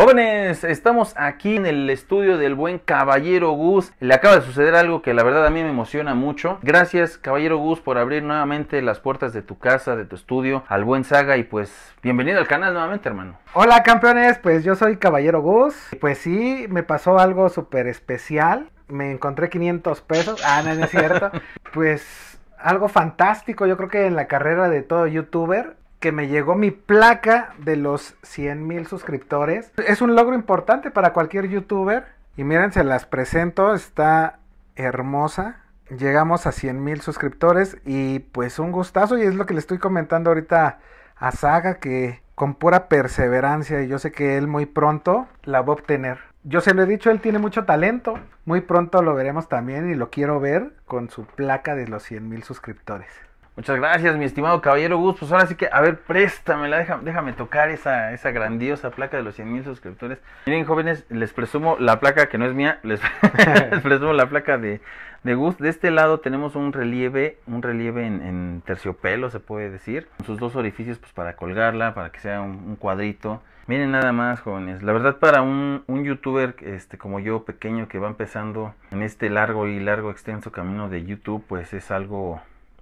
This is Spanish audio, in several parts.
Jóvenes, estamos aquí en el estudio del buen Caballero Gus. Le acaba de suceder algo que la verdad a mí me emociona mucho. Gracias, Caballero Gus, por abrir nuevamente las puertas de tu casa, de tu estudio, al buen Saga y pues bienvenido al canal nuevamente, hermano. Hola, campeones, pues yo soy Caballero Gus. Pues sí, me pasó algo súper especial. Me encontré 500 pesos. Ah, no, no es cierto. pues algo fantástico, yo creo que en la carrera de todo youtuber que me llegó mi placa de los 100 mil suscriptores. Es un logro importante para cualquier youtuber. Y miren, se las presento, está hermosa. Llegamos a 100 mil suscriptores y pues un gustazo y es lo que le estoy comentando ahorita a Saga que con pura perseverancia y yo sé que él muy pronto la va a obtener. Yo se lo he dicho, él tiene mucho talento. Muy pronto lo veremos también y lo quiero ver con su placa de los 100 mil suscriptores. Muchas gracias, mi estimado caballero Gus. Pues ahora sí que, a ver, préstamela, déjame, déjame tocar esa, esa grandiosa placa de los 100 mil suscriptores. Miren, jóvenes, les presumo la placa que no es mía, les, presumo la placa de, de, Gus. De este lado tenemos un relieve, un relieve en, terciopelo, se puede decir. Sus dos orificios, pues para colgarla, para que sea un, un cuadrito. Miren nada más, jóvenes. La verdad, para un, un, youtuber este, como yo, pequeño, que va empezando en este largo y largo, extenso camino de YouTube, pues es algo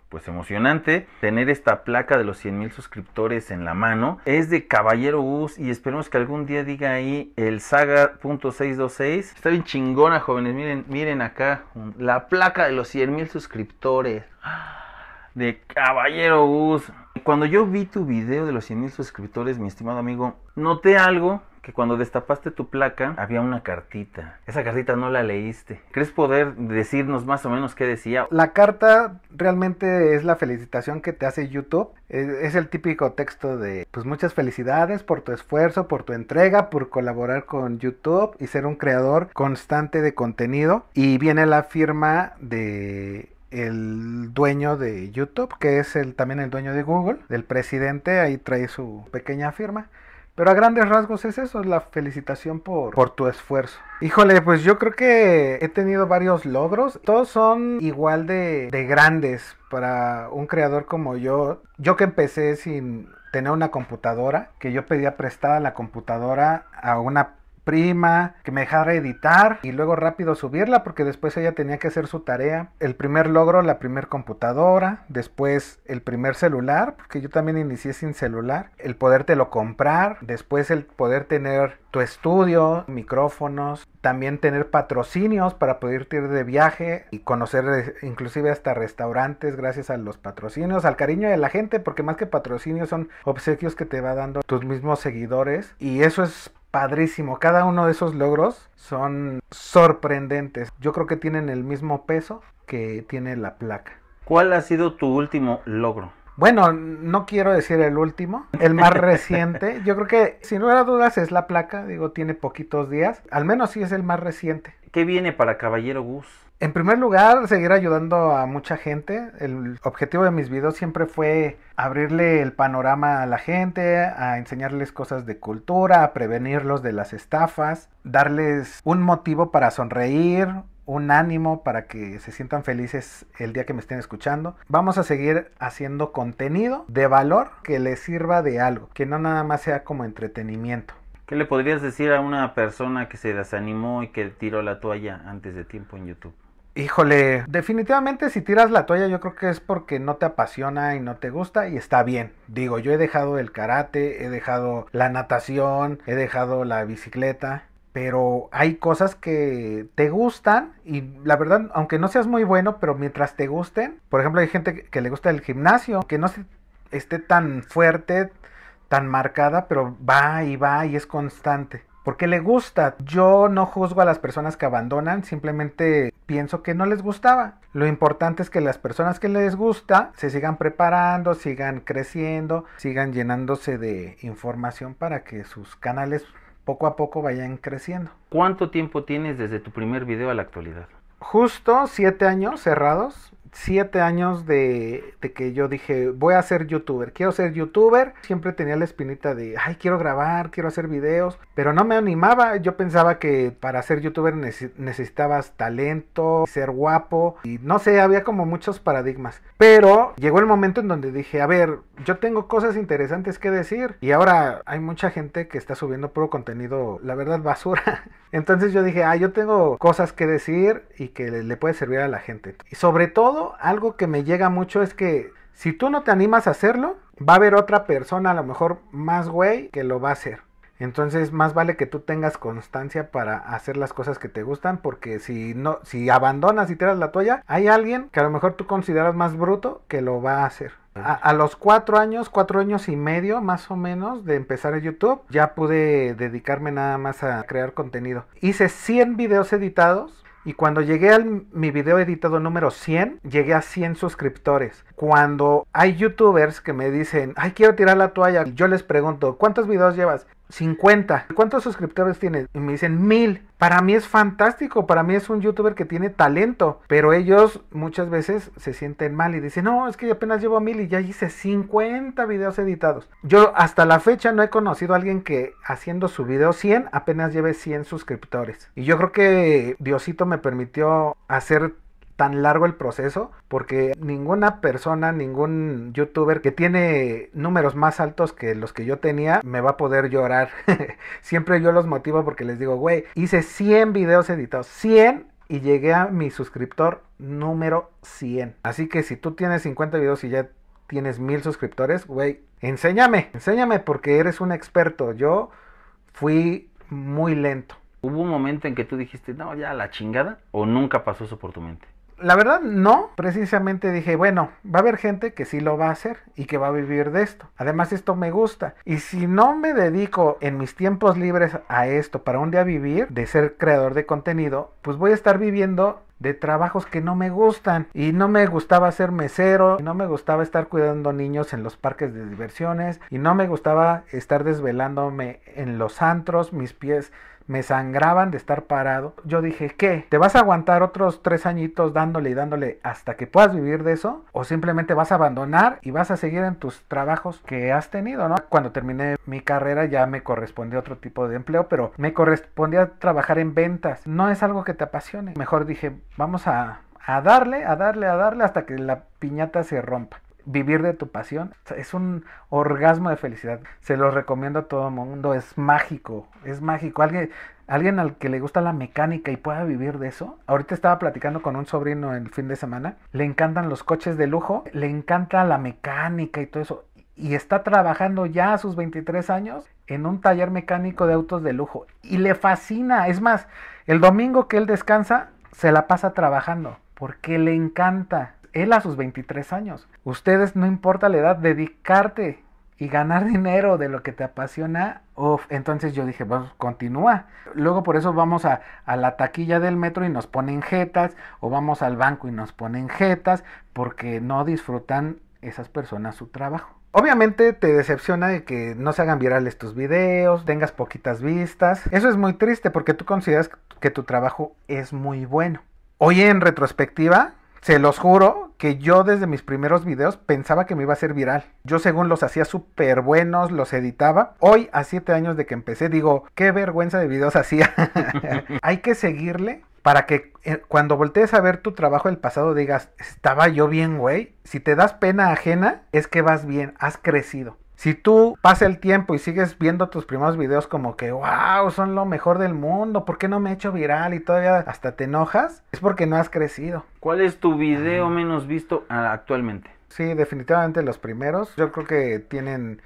pues emocionante tener esta placa de los 100 mil suscriptores en la mano. Es de Caballero Us y esperemos que algún día diga ahí el Saga.626. Está bien chingona, jóvenes. Miren, miren acá la placa de los 100 mil suscriptores. ¡Ah! de Caballero Gus. Cuando yo vi tu video de los mil suscriptores, mi estimado amigo, noté algo que cuando destapaste tu placa había una cartita. Esa cartita no la leíste. ¿Crees poder decirnos más o menos qué decía? La carta realmente es la felicitación que te hace YouTube. E, es el típico texto de pues muchas felicidades por tu esfuerzo, por tu entrega, por colaborar con YouTube y ser un creador constante de contenido. Y viene la firma de el dueño de YouTube, que es el, también el dueño de Google, del presidente, ahí trae su pequeña firma. Pero a grandes rasgos es eso, la felicitación por, tu esfuerzo. Híjole, pues yo creo que he tenido varios logros. Todos son igual de, de grandes para un creador como yo. Yo que empecé sin tener una computadora, que yo pedía prestada la computadora a una prima, que me dejara editar y luego rápido subirla porque después ella tenía que hacer su tarea. El primer logro, la primer computadora, después el primer celular, porque yo también inicié sin celular, el podértelo comprar, después el poder tener tu estudio, micrófonos, también tener patrocinios para poder ir de viaje y conocer eh, inclusive hasta restaurantes gracias a los patrocinios, al cariño de la gente, porque más que patrocinios son obsequios que te va dando tus mismos seguidores y eso es padrísimo. Cada uno de esos logros son sorprendentes. Yo creo que tienen el mismo peso que tiene la placa. ¿Cuál ha sido tu último logro? Bueno, no quiero decir el último, el más reciente. Yo creo que sin lugar a dudas es la placa, digo, tiene poquitos días. Al menos sí es el más reciente. ¿Qué viene para Caballero Gus? En primer lugar, seguir ayudando a mucha gente. El objetivo de mis videos siempre fue abrirle el panorama a la gente, a enseñarles cosas de cultura, a prevenirlos de las estafas, darles un motivo para sonreír, un ánimo para que se sientan felices el día que me estén escuchando. Vamos a seguir haciendo contenido de valor que les sirva de algo, que no nada más sea como entretenimiento. ¿Qué le podrías decir a una persona que se desanimó y que tiró la toalla antes de tiempo en YouTube? Híjole, definitivamente si tiras la toalla yo creo que es porque no te apasiona y no te gusta y está bien. Digo, yo he dejado el karate, he dejado la natación, he dejado la bicicleta, pero hay cosas que te gustan y la verdad, aunque no seas muy bueno, pero mientras te gusten, por ejemplo, hay gente que le gusta el gimnasio, que no esté tan fuerte, tan marcada, pero va y va y es constante porque le gusta. Yo no juzgo a las personas que abandonan, simplemente pienso que no les gustaba. Lo importante es que las personas que les gusta se sigan preparando, sigan creciendo, sigan llenándose de información para que sus canales poco a poco vayan creciendo. ¿Cuánto tiempo tienes desde tu primer video a la actualidad? Justo siete años cerrados siete años de, que yo dije, voy a ser youtuber, quiero ser youtuber. Siempre tenía la espinita de, ay, quiero grabar, quiero hacer videos, pero no me animaba. Yo pensaba que para ser youtuber necesitabas talento, ser guapo, y no sé, había como muchos paradigmas. Pero llegó el momento en donde dije, a ver, yo tengo cosas interesantes que decir, y ahora hay mucha gente que está subiendo puro contenido, la verdad, basura. Entonces yo dije, ah, yo tengo cosas que decir y que le puede servir a la gente. Y sobre todo, algo que me llega mucho es que si tú no te animas a hacerlo, va a haber otra persona, a lo mejor más güey, que lo va a hacer. Entonces, más vale que tú tengas constancia para hacer las cosas que te gustan, porque si no, si abandonas y tiras la toalla, hay alguien que a lo mejor tú consideras más bruto que lo va a hacer. A, los cuatro años, cuatro años y medio más o menos de empezar en YouTube, ya pude dedicarme nada más a crear contenido. Hice 100 videos editados y cuando llegué a mi video editado número 100, llegué a 100 suscriptores. Cuando hay youtubers que me dicen, ay, quiero tirar la toalla, yo les pregunto, ¿cuántos videos llevas? 50. ¿Cuántos suscriptores tienes? Y me dicen mil. Para mí es fantástico, para mí es un youtuber que tiene talento, pero ellos muchas veces se sienten mal y dicen, no, es que apenas llevo mil y ya hice 50 videos editados. Yo hasta la fecha no he conocido a alguien que haciendo su video 100 apenas lleve 100 suscriptores. Y yo creo que Diosito me permitió hacer tan largo el proceso, porque ninguna persona, ningún youtuber que tiene números más altos que los que yo tenía, me va a poder llorar. Siempre yo los motivo porque les digo, güey, hice 100 videos editados, 100 y llegué a mi suscriptor número 100. Así que si tú tienes 50 videos y ya tienes 1000 suscriptores, güey, enséñame, enséñame porque eres un experto. Yo fui muy lento. ¿Hubo un momento en que tú dijiste, no, ya la chingada? ¿O nunca pasó eso por tu mente? La verdad, no. Precisamente dije, bueno, va a haber gente que sí lo va a hacer y que va a vivir de esto. Además, esto me gusta. Y si no me dedico en mis tiempos libres a esto para un día vivir, de ser creador de contenido, pues voy a estar viviendo de trabajos que no me gustan y no me gustaba ser mesero, no me gustaba estar cuidando niños en los parques de diversiones y no me gustaba estar desvelándome en los antros, mis pies me sangraban de estar parado. Yo dije, ¿qué? ¿Te vas a aguantar otros tres añitos dándole y dándole hasta que puedas vivir de eso? ¿O simplemente vas a abandonar y vas a seguir en tus trabajos que has tenido, ¿no? Cuando terminé mi carrera ya me correspondía otro tipo de empleo, pero me correspondía trabajar en ventas. No es algo que te apasione. Mejor dije, vamos a, a darle, a darle, a darle hasta que la piñata se rompa vivir de tu pasión. Es un orgasmo de felicidad. Se los recomiendo a todo el mundo. Es mágico, es mágico. Alguien, alguien al que le gusta la mecánica y pueda vivir de eso. Ahorita estaba platicando con un sobrino el fin de semana. Le encantan los coches de lujo, le encanta la mecánica y todo eso. Y está trabajando ya a sus 23 años en un taller mecánico de autos de lujo. Y le fascina. Es más, el domingo que él descansa, se la pasa trabajando. Porque le encanta él a sus 23 años. Ustedes, no importa la edad, dedicarte y ganar dinero de lo que te apasiona, entonces yo dije, pues continúa. Luego por eso vamos a, a, la taquilla del metro y nos ponen jetas, o vamos al banco y nos ponen jetas, porque no disfrutan esas personas su trabajo. Obviamente te decepciona de que no se hagan virales tus videos, tengas poquitas vistas. Eso es muy triste porque tú consideras que tu trabajo es muy bueno. Hoy en retrospectiva, se los juro que yo desde mis primeros videos pensaba que me iba a ser viral. Yo según los hacía súper buenos, los editaba. Hoy, a siete años de que empecé, digo, qué vergüenza de videos hacía. Hay que seguirle para que eh, cuando voltees a ver tu trabajo del pasado digas, estaba yo bien, güey. Si te das pena ajena, es que vas bien, has crecido. Si tú pasa el tiempo y sigues viendo tus primeros videos como que, wow, son lo mejor del mundo, ¿por qué no me he hecho viral y todavía hasta te enojas? Es porque no has crecido. ¿Cuál es tu video menos visto ah, actualmente? Sí, definitivamente los primeros. Yo creo que tienen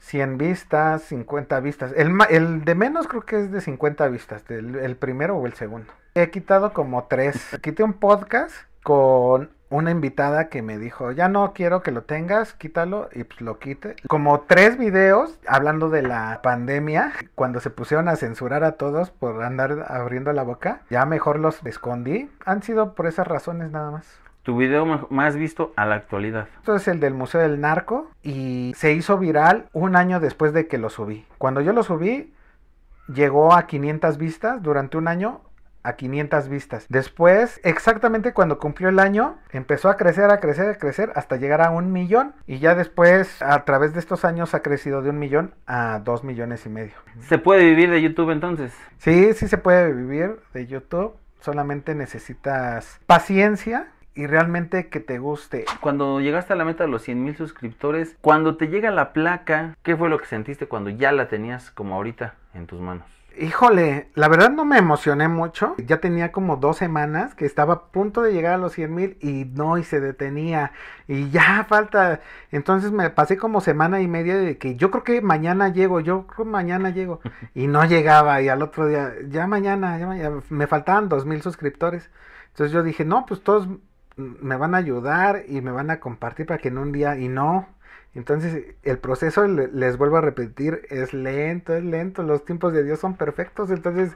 100 vistas, 50 vistas. El, de menos creo que es de 50 vistas, el primero o el segundo. He quitado como tres. Quité un podcast con una invitada que me dijo, ya no quiero que lo tengas, quítalo y pues lo quite. Como tres videos hablando de la pandemia, cuando se pusieron a censurar a todos por andar abriendo la boca, ya mejor los escondí. Han sido por esas razones nada más. Tu video más visto a la actualidad. Eso es el del Museo del Narco y se hizo viral un año después de que lo subí. Cuando yo lo subí, llegó a 500 vistas durante un año a 500 vistas. Después, exactamente cuando cumplió el año, empezó a crecer, a crecer, a crecer hasta llegar a un millón. Y ya después, a través de estos años, ha crecido de un millón a dos millones y medio. ¿Se puede vivir de YouTube entonces? Sí, sí se puede vivir de YouTube. Solamente necesitas paciencia y realmente que te guste. Cuando llegaste a la meta de los 100 mil suscriptores, cuando te llega la placa, ¿qué fue lo que sentiste cuando ya la tenías como ahorita en tus manos? Híjole, la verdad no me emocioné mucho. Ya tenía como dos semanas que estaba a punto de llegar a los 100 mil y no, y se detenía. Y ya falta. Entonces me pasé como semana y media de que yo creo que mañana llego, yo creo mañana llego. Y no llegaba. Y al otro día, ya mañana, ya mañana me faltaban dos mil suscriptores. Entonces yo dije, no, pues todos me van a ayudar y me van a compartir para que en un día, y no entonces el proceso, les vuelvo a repetir, es lento, es lento, los tiempos de Dios son perfectos. Entonces,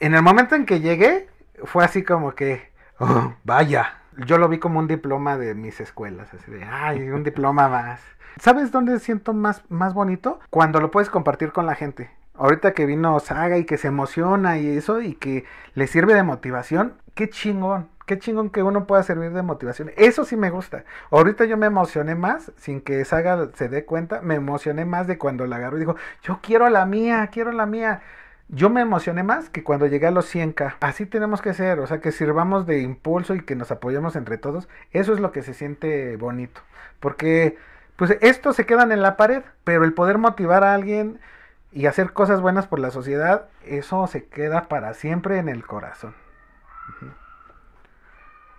en el momento en que llegué, fue así como que, oh, vaya, yo lo vi como un diploma de mis escuelas, así de, ay, un diploma más. ¿Sabes dónde siento más, más bonito? Cuando lo puedes compartir con la gente. Ahorita que vino Saga y que se emociona y eso y que le sirve de motivación, qué chingón qué chingón que uno pueda servir de motivación. Eso sí me gusta. Ahorita yo me emocioné más, sin que Saga se dé cuenta, me emocioné más de cuando la agarró y dijo, yo quiero la mía, quiero la mía. Yo me emocioné más que cuando llegué a los 100k. Así tenemos que ser, o sea, que sirvamos de impulso y que nos apoyemos entre todos. Eso es lo que se siente bonito. Porque, pues, estos se quedan en la pared, pero el poder motivar a alguien y hacer cosas buenas por la sociedad, eso se queda para siempre en el corazón.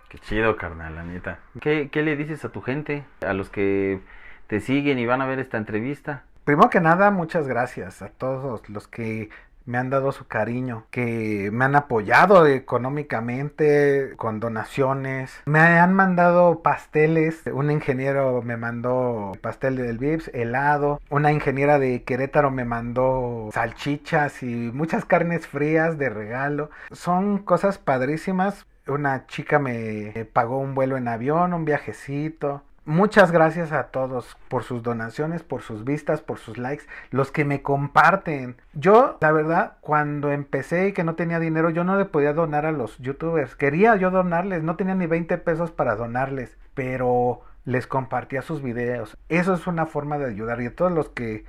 Qué chido, carnal, la ¿Qué, le dices a tu gente, a los que te siguen y van a ver esta entrevista? Primero que nada, muchas gracias a todos los que me han dado su cariño, que me han apoyado económicamente con donaciones, me han mandado pasteles, un ingeniero me mandó pastel del Vips, helado, una ingeniera de Querétaro me mandó salchichas y muchas carnes frías de regalo. Son cosas padrísimas una chica me pagó un vuelo en avión, un viajecito. Muchas gracias a todos por sus donaciones, por sus vistas, por sus likes, los que me comparten. Yo, la verdad, cuando empecé y que no tenía dinero, yo no le podía donar a los youtubers. Quería yo donarles, no tenía ni 20 pesos para donarles, pero les compartía sus videos. Eso es una forma de ayudar. Y a todos los que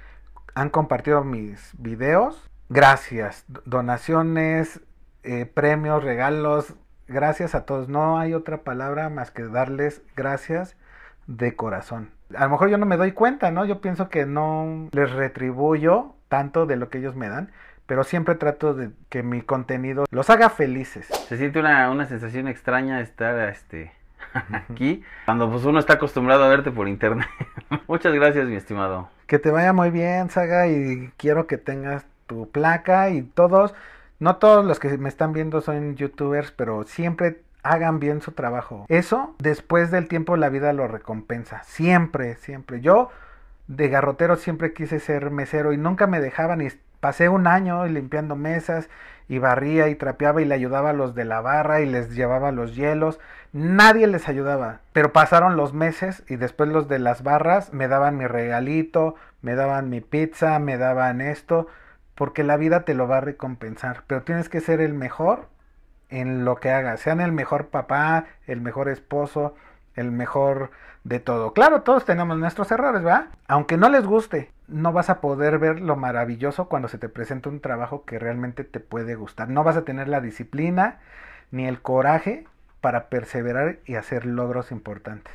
han compartido mis videos, gracias. Donaciones, eh, premios, regalos, gracias a todos. No hay otra palabra más que darles gracias de corazón. A lo mejor yo no me doy cuenta, ¿no? Yo pienso que no les retribuyo tanto de lo que ellos me dan, pero siempre trato de que mi contenido los haga felices. Se siente una, sensación extraña estar este, aquí, cuando pues uno está acostumbrado a verte por internet. Muchas gracias, mi estimado. Que te vaya muy bien, Saga, y quiero que tengas tu placa y todos no todos los que me están viendo son youtubers, pero siempre hagan bien su trabajo. Eso, después del tiempo, la vida lo recompensa. Siempre, siempre. Yo, de garrotero, siempre quise ser mesero y nunca me dejaban. Y pasé un año limpiando mesas y barría y trapeaba y le ayudaba a los de la barra y les llevaba los hielos. Nadie les ayudaba. Pero pasaron los meses y después los de las barras me daban mi regalito, me daban mi pizza, me daban esto porque la vida te lo va a recompensar, pero tienes que ser el mejor en lo que hagas, sean el mejor papá, el mejor esposo, el mejor de todo. Claro, todos tenemos nuestros errores, ¿va? Aunque no les guste, no vas a poder ver lo maravilloso cuando se te presenta un trabajo que realmente te puede gustar. No vas a tener la disciplina ni el coraje para perseverar y hacer logros importantes.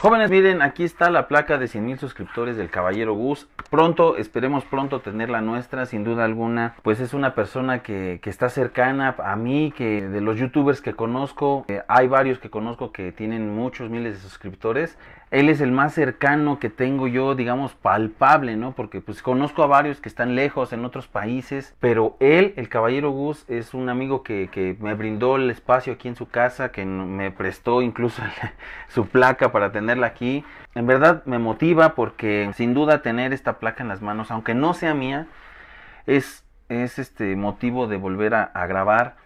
Jóvenes, miren, aquí está la placa de 100 mil suscriptores del Caballero Gus. Pronto, esperemos pronto tener la nuestra, sin duda alguna. Pues es una persona que, está cercana a mí, que de los youtubers que conozco, eh, hay varios que conozco que tienen muchos miles de suscriptores. Él es el más cercano que tengo yo, digamos, palpable, ¿no? Porque pues conozco a varios que están lejos, en otros países. Pero él, el Caballero Gus, es un amigo que me brindó el espacio aquí en su casa, que me prestó incluso su placa para tenerla aquí. En verdad me motiva porque sin duda tener esta placa en las manos, aunque no sea mía, es, es este motivo de volver a, grabar.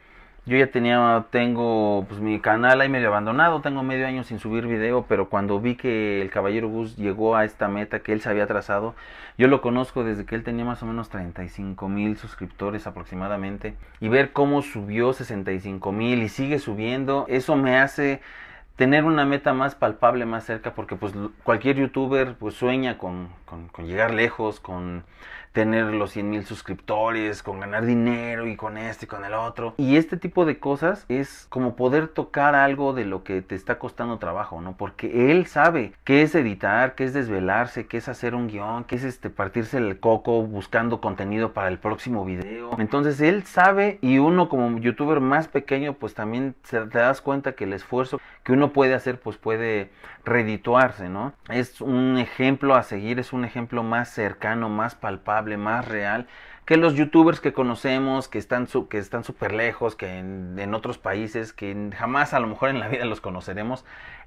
Yo ya tenía, tengo pues mi canal ahí medio abandonado, tengo medio año sin subir video, pero cuando vi que el caballero Gus llegó a esta meta que él se había trazado, yo lo conozco desde que él tenía más o menos 35 mil suscriptores aproximadamente, y ver cómo subió 65 mil y sigue subiendo, eso me hace tener una meta más palpable, más cerca, porque pues cualquier youtuber pues sueña con, con, con llegar lejos, con tener los 100 mil suscriptores, con ganar dinero y con este y con el otro. Y este tipo de cosas es como poder tocar algo de lo que te está costando trabajo, ¿no? Porque él sabe qué es editar, qué es desvelarse, qué es hacer un guión, qué es este partirse el coco buscando contenido para el próximo video. Entonces él sabe y uno como youtuber más pequeño pues también te das cuenta que el esfuerzo que uno puede hacer pues puede redituarse, ¿no? Es un ejemplo a seguir, es un ejemplo más cercano, más palpable más real que los youtubers que conocemos, que están que están súper lejos, que en, otros países, que jamás a lo mejor en la vida los conoceremos.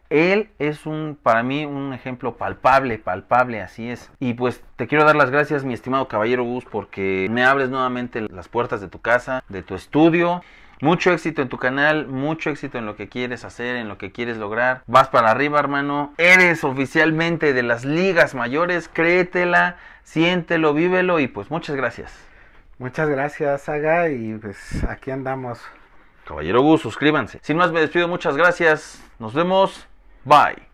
Él es un, para mí, un ejemplo palpable, palpable, así es. Y pues te quiero dar las gracias, mi estimado caballero Gus, porque me abres nuevamente las puertas de tu casa, de tu estudio. Mucho éxito en tu canal, mucho éxito en lo que quieres hacer, en lo que quieres lograr. Vas para arriba, hermano. Eres oficialmente de las ligas mayores. Créetela, siéntelo, vívelo y pues muchas gracias. Muchas gracias, Saga, y pues aquí andamos. Caballero Gus, suscríbanse. Si no me despido, muchas gracias. Nos vemos. Bye.